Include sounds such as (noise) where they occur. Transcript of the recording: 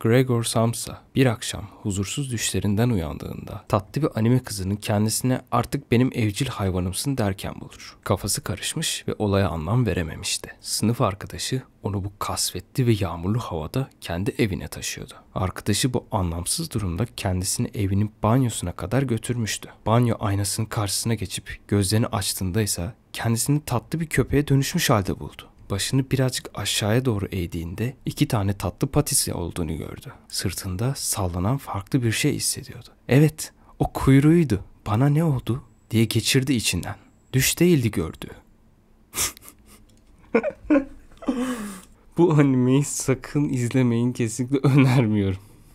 Gregor Samsa bir akşam huzursuz düşlerinden uyandığında tatlı bir anime kızının kendisine artık benim evcil hayvanımsın derken bulur. Kafası karışmış ve olaya anlam verememişti. Sınıf arkadaşı onu bu kasvetli ve yağmurlu havada kendi evine taşıyordu. Arkadaşı bu anlamsız durumda kendisini evinin banyosuna kadar götürmüştü. Banyo aynasının karşısına geçip gözlerini açtığında ise kendisini tatlı bir köpeğe dönüşmüş halde buldu başını birazcık aşağıya doğru eğdiğinde iki tane tatlı patisi olduğunu gördü. Sırtında sallanan farklı bir şey hissediyordu. Evet, o kuyruğuydu. Bana ne oldu diye geçirdi içinden. Düş değildi gördü. (laughs) Bu animeyi sakın izlemeyin kesinlikle önermiyorum.